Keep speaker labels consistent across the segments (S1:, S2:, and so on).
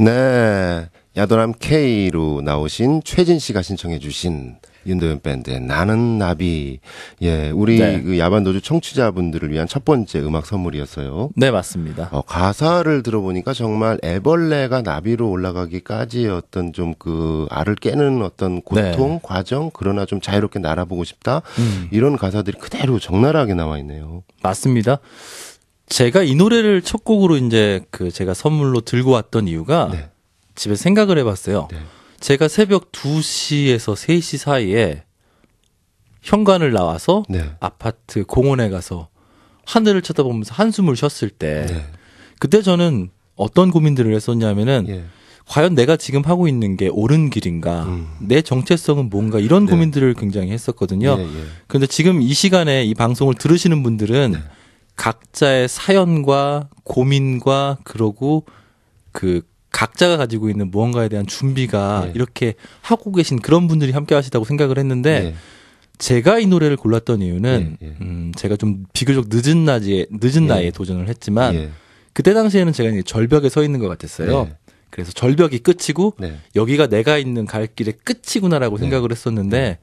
S1: 네. 야도람 K로 나오신 최진 씨가 신청해 주신 윤도현 밴드의 나는 나비. 예, 우리 네. 그 야반도주 청취자분들을 위한 첫 번째 음악 선물이었어요.
S2: 네, 맞습니다.
S1: 어, 가사를 들어보니까 정말 애벌레가 나비로 올라가기까지 어떤 좀 그 알을 깨는 어떤 고통, 네. 과정, 그러나 좀 자유롭게 날아보고 싶다. 음. 이런 가사들이 그대로 적나라하게 나와 있네요.
S2: 맞습니다. 제가 이 노래를 첫 곡으로 이제 그 제가 선물로 들고 왔던 이유가 네. 집에 생각을 해봤어요. 네. 제가 새벽 2시에서 3시 사이에 현관을 나와서 네. 아파트 공원에 가서 하늘을 쳐다보면서 한숨을 쉬었을 때 네. 그때 저는 어떤 고민들을 했었냐면은 예. 과연 내가 지금 하고 있는 게 옳은 길인가, 음. 내 정체성은 뭔가 이런 네. 고민들을 굉장히 했었거든요. 그런데 예, 예. 지금 이 시간에 이 방송을 들으시는 분들은 네. 각자의 사연과 고민과 그러고 그 각자가 가지고 있는 무언가에 대한 준비가 네. 이렇게 하고 계신 그런 분들이 함께 하시다고 생각을 했는데 네. 제가 이 노래를 골랐던 이유는 네, 네. 음, 제가 좀 비교적 늦은 나이에 늦은 네. 나이에 도전을 했지만 네. 그때 당시에는 제가 이제 절벽에 서 있는 것 같았어요. 그래서 절벽이 끝이고 여기가 내가 있는 갈 길의 끝이구나라고 생각을 했었는데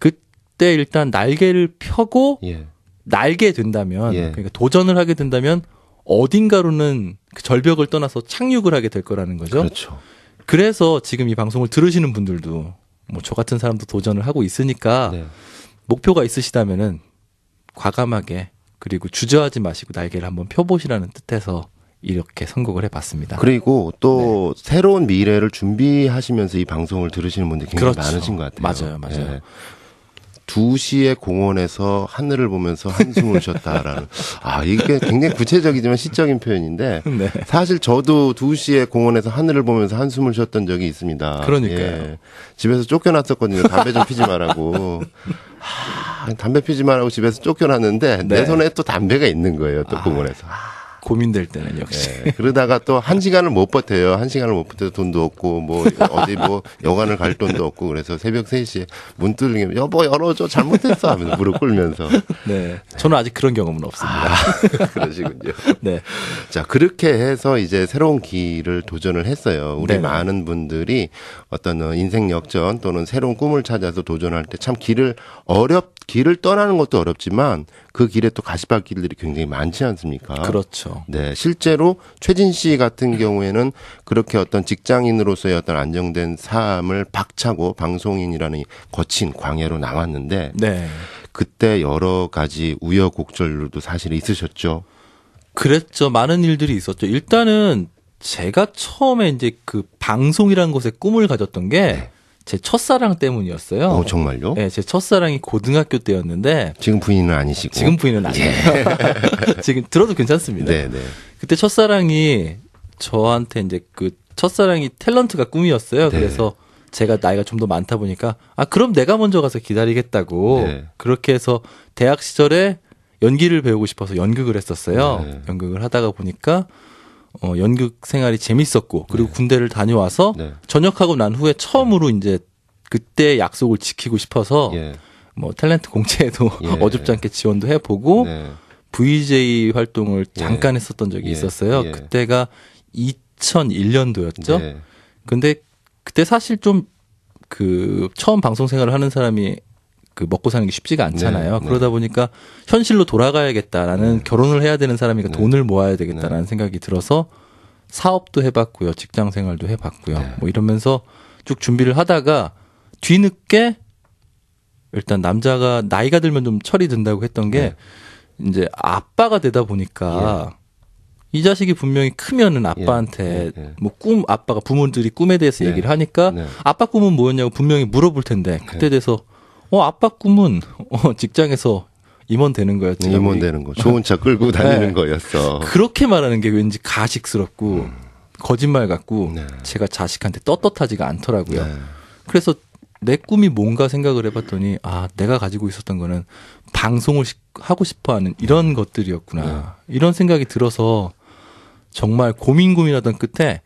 S2: 그때 일단 날개를 펴고 예. 날게 된다면 예. 그러니까 도전을 하게 된다면 어딘가로는 그 절벽을 떠나서 착륙을 하게 될 거라는 거죠. 그렇죠. 그래서 지금 이 방송을 들으시는 분들도 뭐 저 같은 사람도 도전을 하고 있으니까 네. 목표가 있으시다면은 과감하게 그리고 주저하지 마시고 날개를 한번 펴보시라는 뜻에서 이렇게 선곡을 해봤습니다.
S1: 그리고 또 네. 새로운 미래를 준비하시면서 이 방송을 들으시는 분들 굉장히 그렇죠. 많으신 것 같아요. 맞아요, 맞아요. 네. 2시에 공원에서 하늘을 보면서 한숨을 쉬었다라는. 아, 이게 굉장히 구체적이지만 시적인 표현인데. 네. 사실 저도 2시에 공원에서 하늘을 보면서 한숨을 쉬었던 적이 있습니다. 그러니까요. 예. 집에서 쫓겨났었거든요. 담배 좀 피지 말라고. 하, 아, 담배 피지 말라고 집에서 쫓겨났는데 네. 내 손에 또 담배가 있는 거예요. 또 아, 공원에서.
S2: 아. 고민될 때는 역시.
S1: 네. 그러다가 또 한 시간을 못 버텨요. 한 시간을 못 버텨 돈도 없고 뭐 어디 뭐 여관을 갈 돈도 없고 그래서 새벽 3시에 문 뚫리면 여보 열어줘 잘못했어 하면서 무릎 꿇면서. 네. 저는 아직 그런 경험은 없습니다. 아, 그러시군요. 네. 자 그렇게 해서 이제 새로운 길을 도전을 했어요. 우리 네. 많은 분들이 어떤 인생 역전 또는 새로운 꿈을 찾아서 도전할 때 참 길을 어렵 길을 떠나는 것도 어렵지만 그 길에 또 가시밭길들이 굉장히 많지 않습니까? 그렇죠. 그렇죠. 네 실제로 최진 씨 같은 경우에는 그렇게 어떤 직장인으로서의 어떤 안정된 삶을 박차고 방송인이라는 거친 광야로 나왔는데 네. 그때 여러 가지 우여곡절도
S2: 사실 있으셨죠. 그랬죠. 많은 일들이 있었죠. 일단은 제가 처음에 이제 그 방송이라는 것에 꿈을 가졌던 게 네. 제 첫사랑 때문이었어요. 어, 정말요? 네, 제 첫사랑이 고등학교 때였는데 지금 부인은 아니시고 지금 부인은 예. 아니에요. 예. 지금 들어도 괜찮습니다. 네, 네. 그때 첫사랑이 저한테 이제 그 첫사랑이 탤런트가 꿈이었어요. 네. 그래서 제가 나이가 좀 더 많다 보니까 아 그럼 내가 먼저 가서 기다리겠다고 네. 그렇게 해서 대학 시절에 연기를 배우고 싶어서 연극을 했었어요. 네. 연극을 하다가 보니까 어, 연극 생활이 재밌었고 그리고 네. 군대를 다녀와서 네. 전역하고 난 후에 처음으로 네. 이제 그때 약속을 지키고 싶어서 예. 뭐 탤런트 공채에도 예. 어줍지 않게 지원도 해보고 네. VJ 활동을 예. 잠깐 예. 했었던 적이 예. 있었어요. 예. 그때가 2001년도였죠. 근데 그때 사실 좀 그 처음 방송 생활을 하는 사람이 그 먹고 사는 게 쉽지가 않잖아요. 네, 네. 그러다 네. 보니까 현실로 돌아가야겠다라는 네. 결혼을 해야 되는 사람이니까 네. 돈을 모아야 되겠다라는 네. 생각이 들어서 사업도 해봤고요, 직장 생활도 해봤고요. 뭐 이러면서 쭉 준비를 하다가 뒤늦게 일단 남자가 나이가 들면 좀 철이 든다고 했던 게 네. 이제 아빠가 되다 보니까 예. 이 자식이 분명히 크면은 예. 아빠한테 예, 예, 예. 뭐 뭐꿈 아빠가 부모들이 꿈에 대해서 예. 얘기를 하니까 네. 아빠 꿈은 뭐였냐고 분명히 물어볼 텐데 그때 돼서 어 아빠 꿈은 어, 직장에서 임원 되는 거였죠. 네, 임원 되는 거. 좋은 차 끌고 다니는 네.
S1: 거였어.
S2: 그렇게 말하는 게 왠지 가식스럽고 음. 거짓말 같고 네. 제가 자식한테 떳떳하지가 않더라고요. 네. 그래서 내 꿈이 뭔가 생각을 해봤더니 아 내가 가지고 있었던 거는 방송을 하고 싶어하는 이런 것들이었구나 네. 이런 생각이 들어서 정말 고민 고민하던 끝에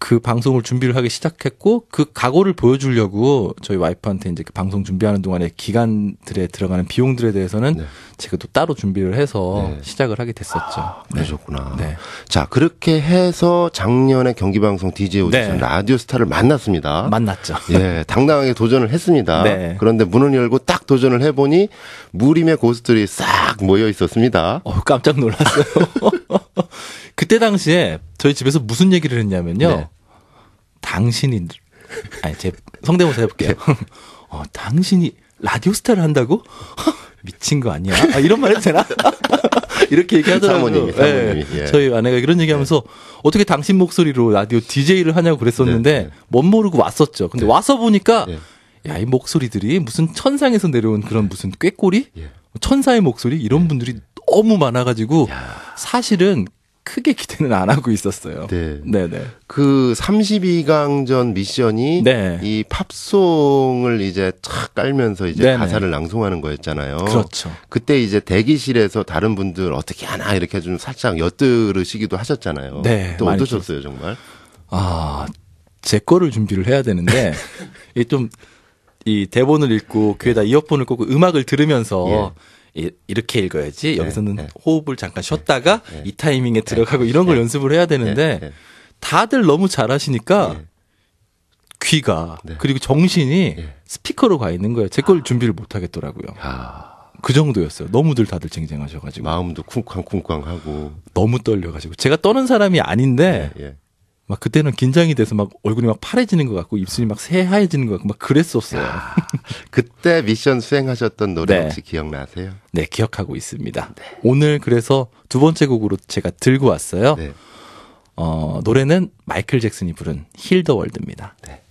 S2: 그 방송을 준비를 하기 시작했고 그 각오를 보여주려고 저희 와이프한테 이제 그 방송 준비하는 동안에 기간들에 들어가는 비용들에 대해서는 네. 제가 또 따로 준비를 해서 네. 시작을 하게 됐었죠. 아,
S1: 그러셨구나. 네. 네. 자 그렇게 해서 작년에 경기방송 DJ 오디션 네. 라디오스타를 만났습니다. 만났죠. 예, 당당하게 도전을 했습니다. 네. 그런데 문을 열고 딱 도전을 해보니 무림의 고수들이 싹
S2: 모여 있었습니다. 어, 깜짝 놀랐어요. 그때 당시에 저희 집에서 무슨 얘기를 했냐면요. 네. 당신이 아니 제 성대모사 해볼게요. 네. 어, 당신이 라디오스타를 한다고? 미친 거 아니야? 아, 이런 말 해도 되나? 이렇게 얘기하더라고요. 사모님사모님 네. 예. 저희 아내가 이런 얘기하면서 예. 네. 어떻게 당신 목소리로 라디오 DJ를 하냐고 그랬었는데 네. 못 네. 모르고 왔었죠. 근데 네. 와서 보니까 야 이 목소리들이 무슨 천상에서 내려온 그런 무슨 꾀꼬리, 예. 천사의 목소리 이런 분들이 너무 많아가지고 야. 사실은 크게 기대는 안 하고 있었어요. 네. 네네.
S1: 그 32강전 미션이 네. 이 팝송을 이제 탁 깔면서 이제 네네. 가사를 낭송하는 거였잖아요. 그렇죠. 그때 이제 대기실에서 다른 분들 어떻게 하나 이렇게 좀 살짝 엿들으시기도 하셨잖아요. 네. 또 어떠셨어요,
S2: 정말? 아, 제 거를 준비를 해야 되는데 이 좀 이 대본을 읽고 귀에다 이어폰을 꽂고 음악을 들으면서 예. 이렇게 읽어야지 네, 여기서는 네, 네. 호흡을 잠깐 네, 쉬었다가 네, 네, 이 타이밍에 들어가고 이런 걸 연습을 해야 되는데 다들 너무 잘하시니까 귀가 그리고 정신이 스피커로 가 있는 거예요. 제걸 아. 준비를 못 하겠더라고요. 아. 그 정도였어요. 너무들 다들 쟁쟁하셔가지고 마음도 쿵쾅쿵쾅하고 너무 떨려가지고 제가 떠는 사람이 아닌데 예. 막 그때는 긴장이 돼서 막 얼굴이 막 파래지는 것 같고 입술이 막 새하얘지는 것 같고 막 그랬었어요. 야, 아, 그때 미션 수행하셨던 노래 네. 혹시 기억나세요? 네, 기억하고 있습니다. 네. 오늘 그래서 두 번째 곡으로 제가 들고 왔어요. 네. 어, 노래는 마이클 잭슨이 부른 힐 더 월드입니다. 네.